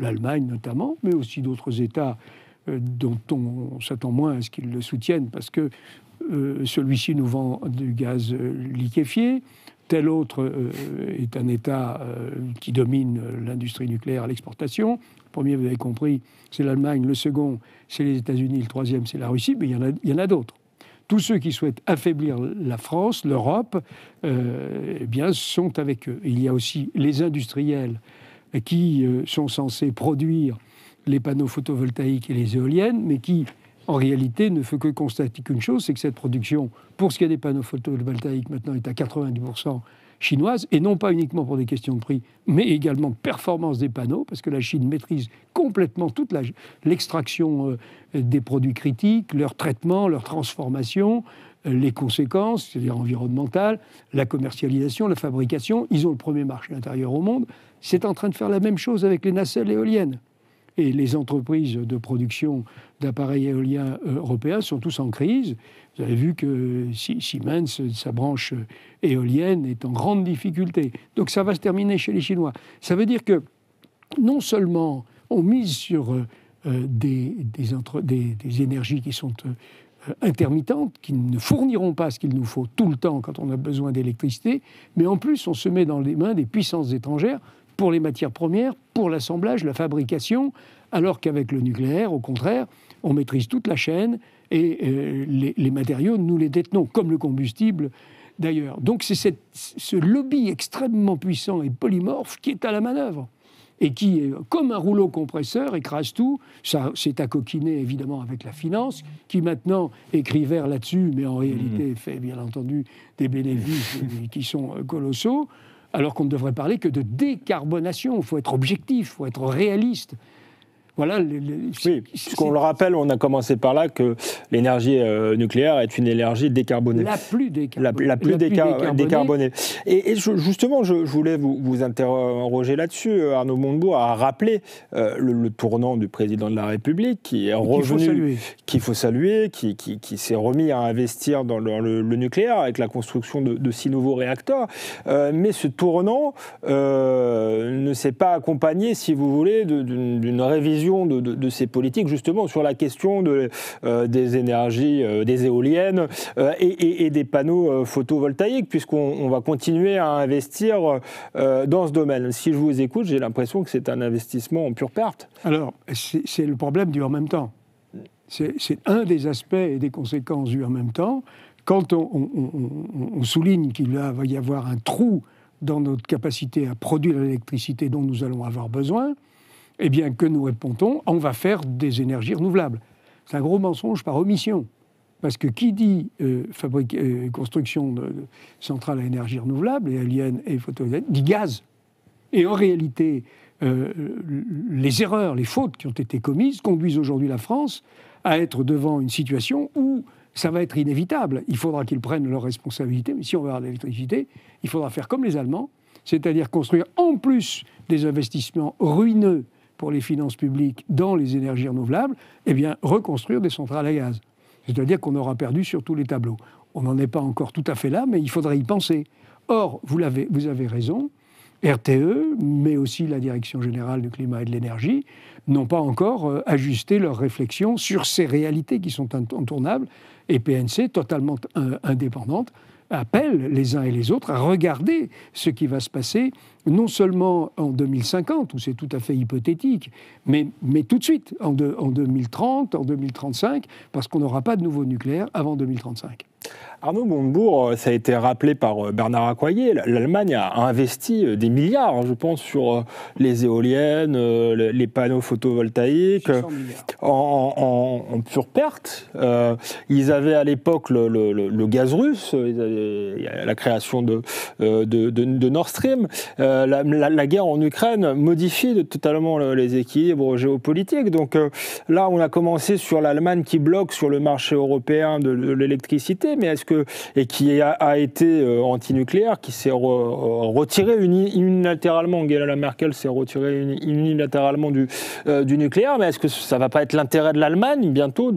l'Allemagne notamment, mais aussi d'autres États dont on s'attend moins à ce qu'ils le soutiennent parce que celui-ci nous vend du gaz liquéfié tel autre euh, est un État euh, qui domine l'industrie nucléaire à l'exportation. Le premier, vous avez compris, c'est l'Allemagne. Le second, c'est les États-Unis. Le troisième, c'est la Russie. Mais il y en a, a d'autres. Tous ceux qui souhaitent affaiblir la France, l'Europe, euh, eh bien, sont avec eux. Il y a aussi les industriels qui sont censés produire les panneaux photovoltaïques et les éoliennes, mais qui en réalité, ne fait que constater qu'une chose, c'est que cette production, pour ce qui est des panneaux photovoltaïques, maintenant est à 90% chinoise, et non pas uniquement pour des questions de prix, mais également de performance des panneaux, parce que la Chine maîtrise complètement toute l'extraction euh, des produits critiques, leur traitement, leur transformation, euh, les conséquences, c'est-à-dire environnementales, la commercialisation, la fabrication. Ils ont le premier marché intérieur au monde. C'est en train de faire la même chose avec les nacelles éoliennes et les entreprises de production d'appareils éoliens euh, européens sont tous en crise. Vous avez vu que Siemens, sa branche euh, éolienne, est en grande difficulté. Donc ça va se terminer chez les Chinois. Ça veut dire que non seulement on mise sur euh, des, des énergies qui sont intermittentes, qui ne fourniront pas ce qu'il nous faut tout le temps quand on a besoin d'électricité, mais en plus on se met dans les mains des puissances étrangères pour les matières premières, pour l'assemblage, la fabrication, alors qu'avec le nucléaire, au contraire, on maîtrise toute la chaîne et euh, les, matériaux, nous les détenons, comme le combustible d'ailleurs. Donc c'est ce lobby extrêmement puissant et polymorphe qui est à la manœuvre et qui, euh, comme un rouleau compresseur, écrase tout. Ça, c'est à coquiner évidemment avec la finance, qui maintenant écrit vert là-dessus, mais en réalité mmh. fait bien entendu des bénéfices [LAUGHS] qui sont euh, colossaux alors qu'on ne devrait parler que de décarbonation. Il faut être objectif, il faut être réaliste. Voilà, les, oui, puisqu'on le rappelle, on a commencé par là que l'énergie euh, nucléaire est une énergie décarbonée. La plus décarbonée. La, plus, décarbonée. Et, justement, je, voulais vous, interroger là-dessus. Euh, Arnaud Montebourg a rappelé euh, le, tournant du président de la République qui est revenu, qu'il faut saluer, qui, qui s'est remis à investir dans le, nucléaire avec la construction de, six nouveaux réacteurs. mais ce tournant ne s'est pas accompagné, si vous voulez, d'une révision de, ces politiques, justement, sur la question euh, des énergies, euh, des éoliennes euh, et, des panneaux photovoltaïques, puisqu'on va continuer à investir dans ce domaine. Si je vous écoute, j'ai l'impression que c'est un investissement en pure perte. Alors, c'est le problème du en même temps. C'est un des aspects et des conséquences du en même temps. Quand on souligne qu'il va y avoir un trou dans notre capacité à produire l'électricité dont nous allons avoir besoin, eh bien, que nous répondons On va faire des énergies renouvelables. C'est un gros mensonge par omission. Parce que qui dit euh, euh, construction de, centrales à énergie renouvelable, éolienne et photovoltaïque, dit gaz. Et en réalité, euh, les erreurs, les fautes qui ont été commises conduisent aujourd'hui la France à être devant une situation où ça va être inévitable. Il faudra qu'ils prennent leurs responsabilités, mais si on veut avoir de l'électricité, il faudra faire comme les Allemands, c'est-à-dire construire en plus des investissements ruineux pour les finances publiques dans les énergies renouvelables, eh bien, reconstruire des centrales à gaz. C'est-à-dire qu'on aura perdu sur tous les tableaux. On n'en est pas encore tout à fait là, mais il faudrait y penser. Or, vous, avez, vous raison, RTE, mais aussi la Direction générale du climat et de l'énergie, n'ont pas encore euh, ajusté leurs réflexions sur ces réalités qui sont incontournables, et PNC, totalement euh, indépendante, appelle les uns et les autres à regarder ce qui va se passer, non seulement en 2050, où c'est tout à fait hypothétique, mais, mais tout de suite, en, en 2030, en 2035, parce qu'on n'aura pas de nouveau nucléaire avant 2035. Arnaud Montebourg, euh, ça a été rappelé par euh, Bernard Accoyer, l'Allemagne a investi euh, des milliards, hein, je pense, sur les éoliennes, les panneaux photovoltaïques, en, pure perte. Ils avaient à l'époque le, gaz russe, la création de, Nord Stream. la, guerre en Ukraine modifie totalement les équilibres géopolitiques. Donc là, on a commencé sur l'Allemagne qui bloque sur le marché européen de l'électricité mais est-ce que et qui a, a été euh, antinucléaire, qui s'est euh, retiré unilatéralement, Angela Merkel s'est retirée unilatéralement du, euh, du nucléaire, mais est-ce que ça va pas être l'intérêt de l'Allemagne bientôt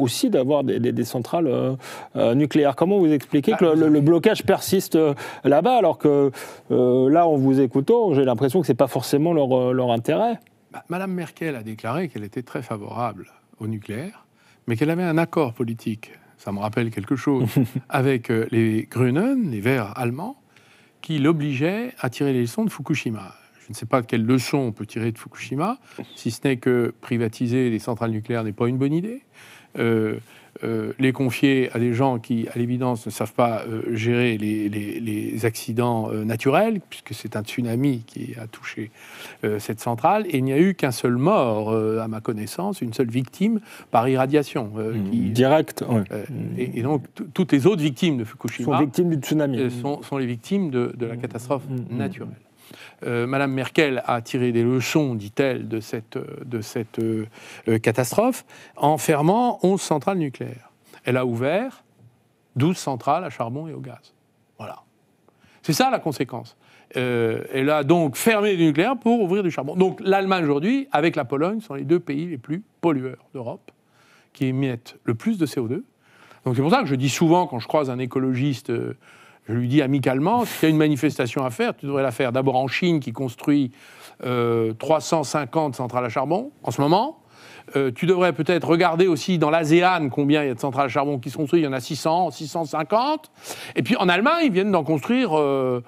aussi d'avoir des, centrales nucléaires Comment vous expliquez que le, blocage persiste là-bas, alors que là, en vous écoutant, j'ai l'impression que c'est pas forcément leur, leur intérêt bah, Madame Merkel a déclaré qu'elle était très favorable au nucléaire, mais qu'elle avait un accord politique ça me rappelle quelque chose, [LAUGHS] avec euh, les Grünen, les Verts allemands, qui l'obligeaient à tirer les leçons de Fukushima. Je ne sais pas quelles leçons on peut tirer de Fukushima, si ce n'est que privatiser les centrales nucléaires n'est pas une bonne idée. Euh, euh, les confier à des gens qui, à l'évidence, ne savent pas euh, gérer les, accidents euh, naturels, puisque c'est un tsunami qui a touché cette centrale. Et il n'y a eu qu'un seul mort, à ma connaissance, une seule victime par irradiation. Mmh. Qui, Direct. Et, donc, toutes les autres victimes de Fukushima sont, victimes du tsunami. Sont, les victimes de la mmh. catastrophe mmh. naturelle. Euh, Madame Merkel a tiré des leçons, dit-elle, de cette, euh, euh, catastrophe en fermant 11 centrales nucléaires. Elle a ouvert 12 centrales à charbon et au gaz. Voilà. C'est ça la conséquence. elle a donc fermé du nucléaire pour ouvrir du charbon. Donc l'Allemagne aujourd'hui, avec la Pologne, sont les deux pays les plus pollueurs d'Europe, qui émettent le plus de CO2. Donc c'est pour ça que je dis souvent, quand je croise un écologiste je lui dis amicalement, si tu as une manifestation à faire, tu devrais la faire d'abord en Chine qui construit 350 euh, centrales à charbon en ce moment. Euh, tu devrais peut-être regarder aussi dans l'ASEAN combien il y a de centrales à charbon qui sont construites. Il y en a 600, 650. Et puis en Allemagne, ils viennent d'en construire euh,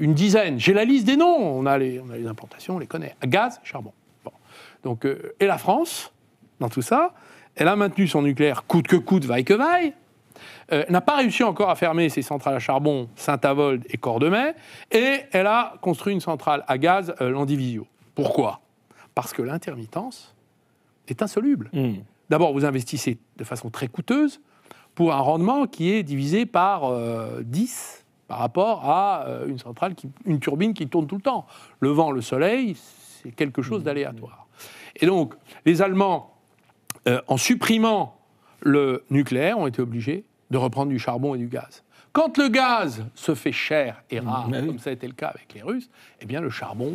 une dizaine. J'ai la liste des noms. On a les, on implantations, on les connaît. Gaz, charbon. Donc, et la France, dans tout ça, elle a maintenu son nucléaire coûte que coûte, vaille que vaille. Euh, n'a pas réussi encore à fermer ses centrales à charbon Saint-Avold et Cordemais, et elle a construit une centrale à gaz euh, Landivisio. Pourquoi Parce que l'intermittence est insoluble. Hmm. D'abord, vous investissez de façon très coûteuse pour un rendement qui est divisé par 10 euh, par rapport à euh, une centrale, une turbine qui tourne tout le temps. Le vent, le soleil, c'est quelque chose hmm. d'aléatoire. Et donc, les Allemands, en supprimant le nucléaire ont été obligés de reprendre du charbon et du gaz. Quand le gaz se fait cher et mm, rare, bah comme ça a été le cas avec les Russes, eh bien le charbon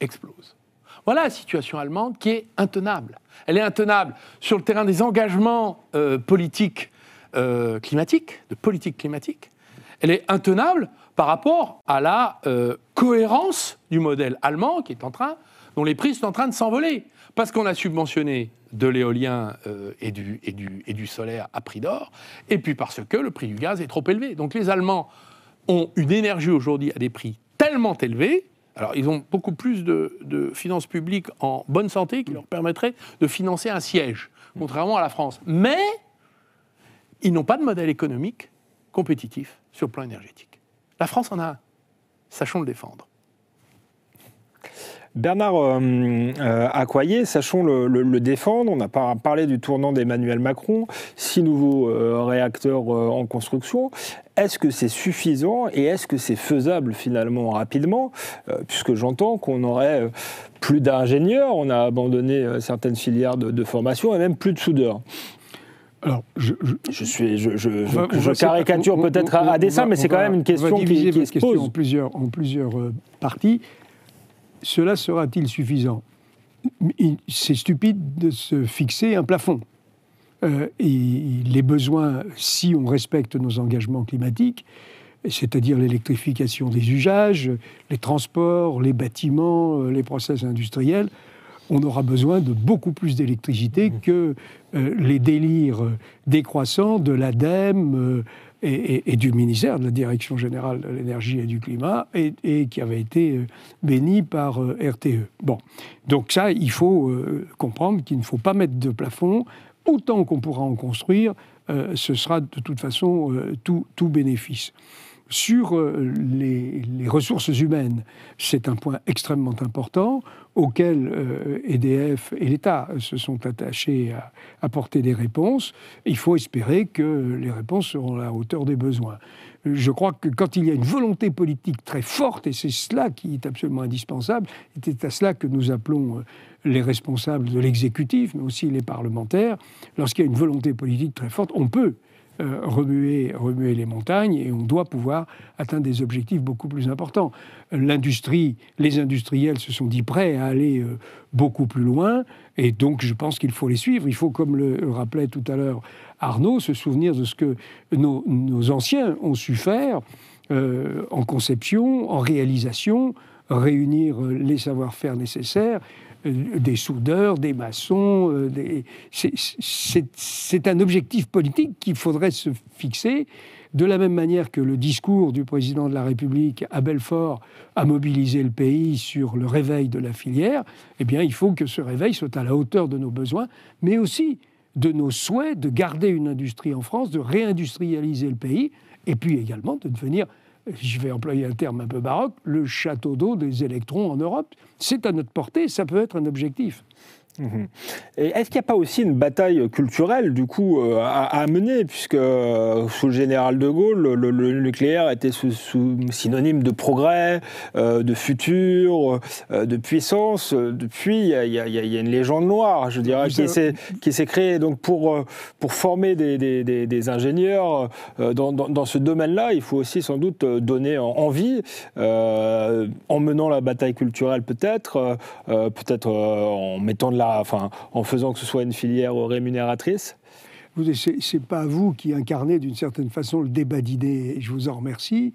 explose. Voilà la situation allemande qui est intenable. Elle est intenable sur le terrain des engagements euh, politiques euh, climatiques, de politique climatique. Elle est intenable par rapport à la euh, cohérence du modèle allemand qui est en train, dont les prix sont en train de s'envoler parce qu'on a subventionné de l'éolien euh, et, du, et, du, et du solaire à prix d'or, et puis parce que le prix du gaz est trop élevé. Donc les Allemands ont une énergie aujourd'hui à des prix tellement élevés alors, ils ont beaucoup plus de, de, finances publiques en bonne santé qui leur permettraient de financer un siège, contrairement à la France. Mais ils n'ont pas de modèle économique compétitif sur le plan énergétique. La France en a un. Sachons le défendre. Bernard euh, euh, Accoyer, sachons le, défendre, on a parlé du tournant d'Emmanuel Macron, six nouveaux euh, réacteurs en construction. Est-ce que c'est suffisant et est-ce que c'est faisable finalement rapidement Puisque j'entends qu'on aurait plus d'ingénieurs, on a abandonné certaines filières de, formation et même plus de soudeurs. Alors, je, suis, caricature peut-être à, dessein, mais c'est quand même une question qui, se pose. en plusieurs parties cela sera-t-il suffisant C'est stupide de se fixer un plafond. Euh, les besoins, si on respecte nos engagements climatiques, c'est-à-dire l'électrification des usages, les transports, les bâtiments, euh, les process industriels, on aura besoin de beaucoup plus d'électricité que euh, les délires décroissants de l'ADEME, et, du ministère de la Direction générale de l'énergie et du climat, et, qui avait été euh, béni par euh, RTE. Bon, donc ça, il faut euh, comprendre qu'il ne faut pas mettre de plafond. Autant qu'on pourra en construire, ce sera de toute façon tout bénéfice. Sur euh, les, ressources humaines, c'est un point extrêmement important auquel EDF euh, e et l'État se sont attachés à apporter des réponses. Il faut espérer que les réponses seront à la hauteur des besoins. Je crois que quand il y a une volonté politique très forte, et c'est cela qui est absolument indispensable, c'est à cela que nous appelons euh, les responsables de l'exécutif, mais aussi les parlementaires, lorsqu'il y a une volonté politique très forte, on peut euh, remuer, remuer les montagnes et on doit pouvoir atteindre des objectifs beaucoup plus importants. L'industrie, les industriels se sont dit prêts à aller euh, beaucoup plus loin et donc je pense qu'il faut les suivre. Il faut, comme le rappelait tout à l'heure Arnaud, se souvenir de ce que nos, anciens ont su faire euh, en conception, en réalisation, réunir les savoir-faire nécessaires euh, des soudeurs, des maçons. Euh, c'est un objectif politique qu'il faudrait se fixer. De la même manière que le discours du président de la République à Belfort a mobilisé le pays sur le réveil de la filière, eh bien, il faut que ce réveil soit à la hauteur de nos besoins, mais aussi de nos souhaits de garder une industrie en France, de réindustrialiser le pays, et puis également de devenir je vais employer un terme un peu baroque, le château d'eau des électrons en Europe. C'est à notre portée, ça peut être un objectif. Mhm. Et est-ce qu'il n'y a pas aussi une bataille culturelle, du coup, euh, à, mener, puisque euh, sous le général de Gaulle, le, nucléaire était synonyme de progrès, euh, de futur, de puissance. Depuis, il y, a une légende noire, je dirais, qui s'est, créée. Donc, pour, pour former des, ingénieurs dans, ce domaine-là, il faut aussi sans doute donner envie, en menant la bataille culturelle peut-être, peut-être en mettant de la en faisant que ce soit une filière rémunératrice ce n'est pas vous qui incarnez d'une certaine façon le débat d'idées, et je vous en remercie,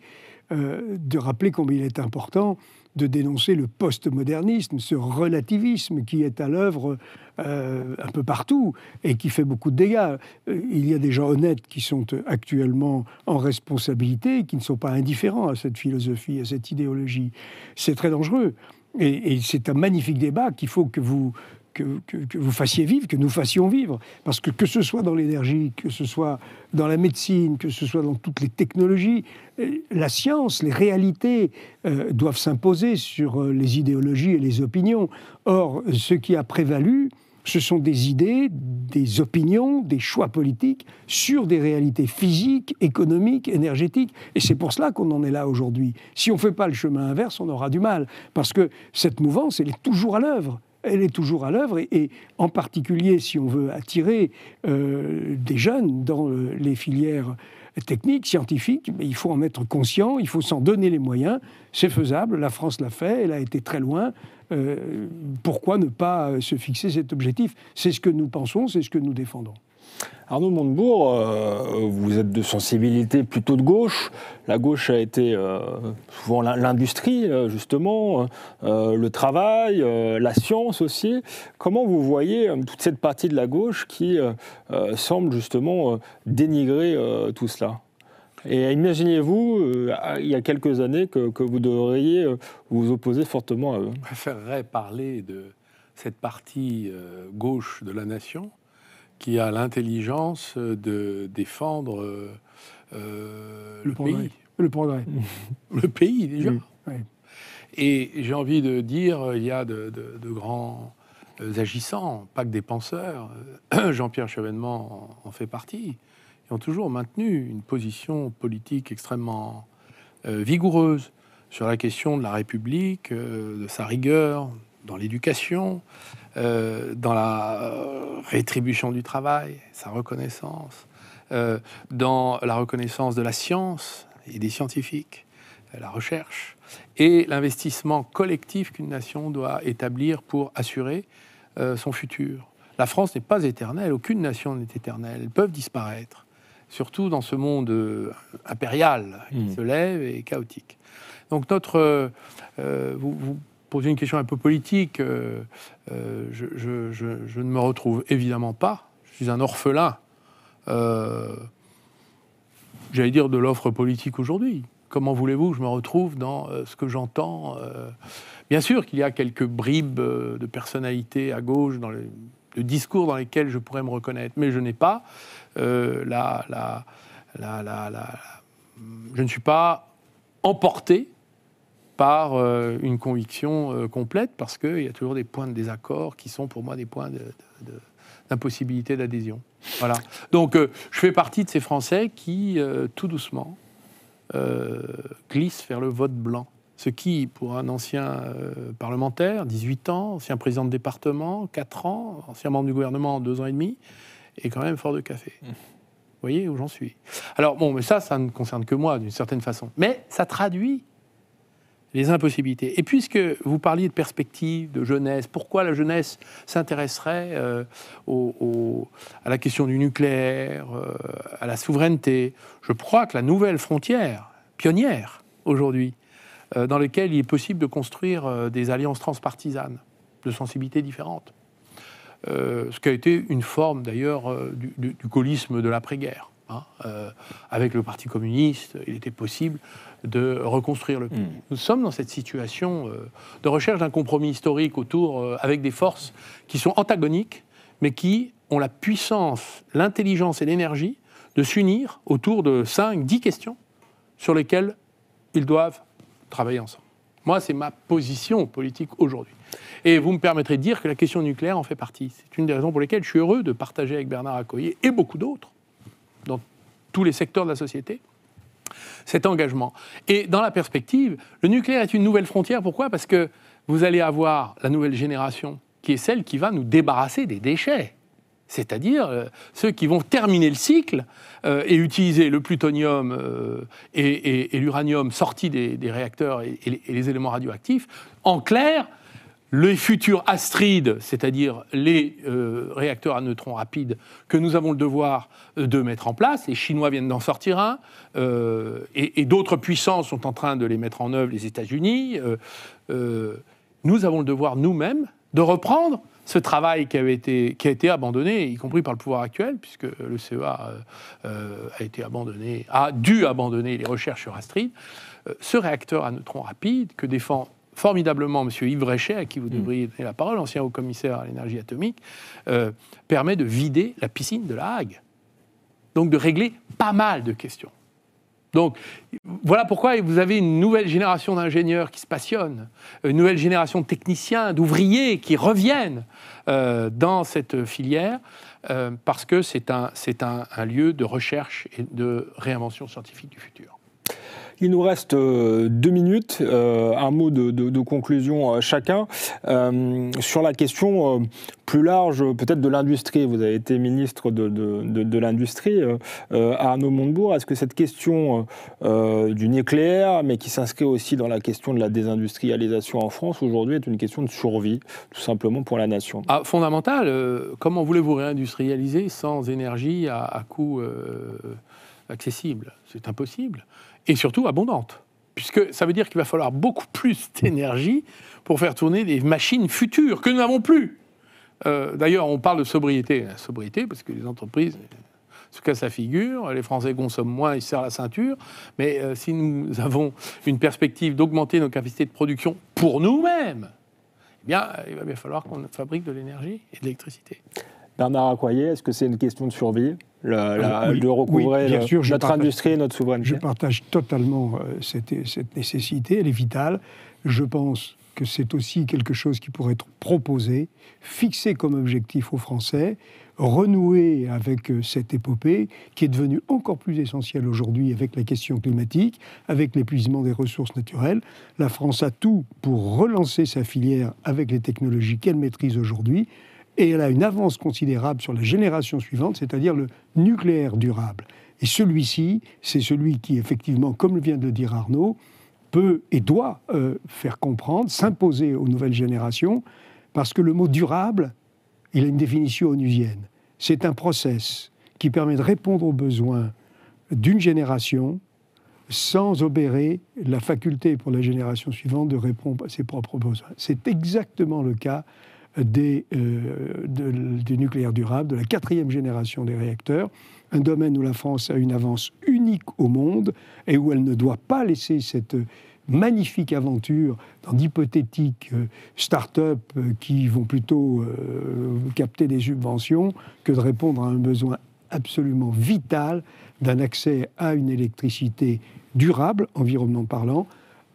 euh, de rappeler combien il est important de dénoncer le postmodernisme, ce relativisme qui est à l'œuvre euh, un peu partout et qui fait beaucoup de dégâts. Euh, il y a des gens honnêtes qui sont actuellement en responsabilité, et qui ne sont pas indifférents à cette philosophie, à cette idéologie. C'est très dangereux. et c'est un magnifique débat qu'il faut que vous que, vous fassiez vivre, que nous fassions vivre. Parce que que ce soit dans l'énergie, que ce soit dans la médecine, que ce soit dans toutes les technologies, euh, la science, les réalités euh, doivent s'imposer sur euh, les idéologies et les opinions. Or, ce qui a prévalu, ce sont des idées, des opinions, des choix politiques sur des réalités physiques, économiques, énergétiques. Et c'est pour cela qu'on en est là aujourd'hui. Si on ne fait pas le chemin inverse, on aura du mal. Parce que cette mouvance, elle est toujours à l'œuvre elle est toujours à l'œuvre, et, en particulier si on veut attirer euh, des jeunes dans euh, les filières techniques, scientifiques, il faut en être conscient, il faut s'en donner les moyens, c'est faisable, la France l'a fait, elle a été très loin, euh, pourquoi ne pas se fixer cet objectif C'est ce que nous pensons, c'est ce que nous défendons. Arnaud Montebourg, euh, vous êtes de sensibilité plutôt de gauche. La gauche a été euh, souvent l'industrie, euh, justement, le travail, la science aussi. Comment vous voyez toute cette partie de la gauche qui semble justement dénigrer tout cela Et imaginez-vous, il y a quelques années, que, que, vous devriez vous opposer fortement à eux. Je préférerais parler de cette partie gauche de la nation qui a l'intelligence euh, de défendre euh, euh, le, pays. Le progrès. [LAUGHS] le pays, déjà. Mm. Et j'ai envie de dire, il y a de, grands agissants, pas que des penseurs. [CLEARS THROAT] Jean-Pierre Chevènement en, fait partie. Ils ont toujours maintenu une position politique extrêmement vigoureuse sur la question de la République, de sa rigueur, dans l'éducation, euh, dans la euh, rétribution du travail, sa reconnaissance, euh, dans la reconnaissance de la science et des scientifiques, la recherche, et l'investissement collectif qu'une nation doit établir pour assurer son futur. La France n'est pas éternelle, aucune nation n'est éternelle, elles peuvent disparaître, surtout dans ce monde impérial qui mmh. se lève et chaotique. Donc notre, vous, vous, poser une question un peu politique, euh, euh, je, ne me retrouve évidemment pas. Je suis un orphelin, euh, j'allais dire, de l'offre politique aujourd'hui. Comment voulez-vous que je me retrouve dans ce que j'entends Bien sûr qu'il y a quelques bribes de personnalité à gauche, dans le de discours dans lesquels je pourrais me reconnaître, mais je n'ai pas la, la, la, Je ne suis pas emporté par euh, une conviction euh, complète, parce qu'il y a toujours des points de désaccord qui sont pour moi des points d'impossibilité de, d'adhésion. Voilà. Donc euh, je fais partie de ces Français qui, tout doucement, glissent vers le vote blanc. Ce qui, pour un ancien parlementaire, 18 ans, ancien président de département, 4 ans, ancien membre du gouvernement, 2 ans et demi, est quand même fort de café. Mmh. Vous voyez où j'en suis. Alors, bon, mais ça, ça ne concerne que moi, d'une certaine façon. Mais ça traduit les impossibilités. Et puisque vous parliez de perspective, de jeunesse, pourquoi la jeunesse s'intéresserait euh, à la question du nucléaire, euh, à la souveraineté Je crois que la nouvelle frontière, pionnière aujourd'hui, euh, dans laquelle il est possible de construire des alliances transpartisanes de sensibilités différentes, euh, ce qui a été une forme d'ailleurs euh, du, du, gaullisme de l'après-guerre. Hein. Euh, avec le Parti communiste, il était possible de reconstruire le pays. Mmh. Nous sommes dans cette situation de recherche d'un compromis historique autour, avec des forces qui sont antagoniques, mais qui ont la puissance, l'intelligence et l'énergie de s'unir autour de cinq, dix questions sur lesquelles ils doivent travailler ensemble. Moi, c'est ma position politique aujourd'hui. Et vous me permettrez de dire que la question nucléaire en fait partie. C'est une des raisons pour lesquelles je suis heureux de partager avec Bernard Accoyer et beaucoup d'autres, dans tous les secteurs de la société, cet engagement. Et dans la perspective, le nucléaire est une nouvelle frontière. Pourquoi Parce que vous allez avoir la nouvelle génération qui est celle qui va nous débarrasser des déchets c'est-à-dire euh, ceux qui vont terminer le cycle euh, et utiliser le plutonium euh, et, l'uranium sorti des, réacteurs et, les éléments radioactifs, en clair, les futurs Astrid, c'est-à-dire les euh, réacteurs à neutrons rapides que nous avons le devoir euh, de mettre en place, les Chinois viennent d'en sortir un, euh, et, d'autres puissances sont en train de les mettre en œuvre, les États-Unis, nous avons le devoir nous-mêmes de reprendre ce travail qui, avait été, qui a été abandonné, y compris par le pouvoir actuel, puisque le CEA a été abandonné, a dû abandonner les recherches sur Astrid, ce réacteur à neutrons rapides que défend formidablement M. Yves Réchet, à qui vous mm. devriez donner la parole, ancien haut-commissaire à l'énergie atomique, euh, permet de vider la piscine de la Hague. Donc de régler pas mal de questions. Donc voilà pourquoi vous avez une nouvelle génération d'ingénieurs qui se passionnent, une nouvelle génération de techniciens, d'ouvriers qui reviennent euh, dans cette filière, euh, parce que c'est un, un lieu de recherche et de réinvention scientifique du futur. Il nous reste euh, deux minutes, euh, un mot de, conclusion euh, chacun sur la question plus large peut-être de l'industrie. Vous avez été ministre de, de l'industrie, Arnaud Montebourg. Est-ce que cette question du nucléaire, mais qui s'inscrit aussi dans la question de la désindustrialisation en France aujourd'hui, est une question de survie, tout simplement pour la nation ah, Fondamental. comment voulez-vous réindustrialiser sans énergie à, coût accessible C'est impossible et surtout abondante. Puisque ça veut dire qu'il va falloir beaucoup plus [LAUGHS] d'énergie pour faire tourner des machines futures que nous n'avons plus. Euh, d'ailleurs, on parle de sobriété. La sobriété, parce que les entreprises euh, se cassent la figure, les Français consomment moins, ils serrent la ceinture. Mais euh, si nous [LAUGHS] avons une perspective d'augmenter nos capacités de production pour nous-mêmes, eh bien, il va bien falloir qu'on fabrique de l'énergie et de l'électricité est-ce que c'est une question de survie le de euh, notre industrie et notre souveraineté Je partage totalement euh, cette, nécessité, elle est vitale. Je pense que c'est aussi quelque chose qui pourrait être proposé, fixé comme objectif aux Français, renouer avec euh, cette épopée qui est devenue encore plus essentielle aujourd'hui avec la question climatique, avec l'épuisement des ressources naturelles. La France a tout pour relancer sa filière avec les technologies qu'elle maîtrise aujourd'hui et elle a une avance considérable sur la génération suivante, c'est-à-dire le nucléaire durable. Et celui-ci, c'est celui qui, effectivement, comme le vient de le dire Arnaud, peut et doit euh, faire comprendre, s'imposer aux nouvelles générations, parce que le mot durable, il a une définition onusienne. C'est un process qui permet de répondre aux besoins d'une génération sans obérer la faculté pour la génération suivante de répondre à ses propres besoins. C'est exactement le cas des, euh, de, du nucléaire durable, de la quatrième génération des réacteurs, un domaine où la France a une avance unique au monde et où elle ne doit pas laisser cette euh, magnifique aventure dans d'hypothétiques euh, start-up qui vont plutôt capter des subventions que de répondre à un besoin absolument vital d'un accès à une électricité durable, environnement parlant,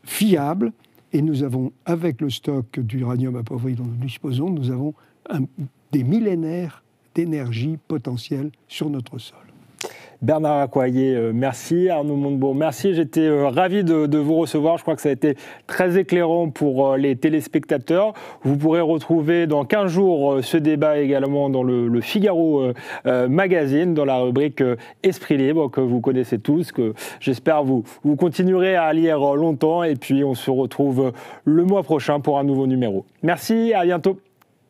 fiable, et nous avons, avec le stock d'uranium appauvri dont nous disposons, nous avons des millénaires d'énergie potentielle sur notre sol. Bernard Accoyer, euh, merci. Arnaud Montebourg, merci. J'étais euh, ravi de, vous recevoir. Je crois que ça a été très éclairant pour euh, les téléspectateurs. Vous pourrez retrouver dans 15 jours ce débat également dans le, le Figaro Magazine, dans la rubrique Esprit libre que vous connaissez tous, que j'espère vous, vous continuerez à lire longtemps. Et puis on se retrouve le mois prochain pour un nouveau numéro. Merci, à bientôt.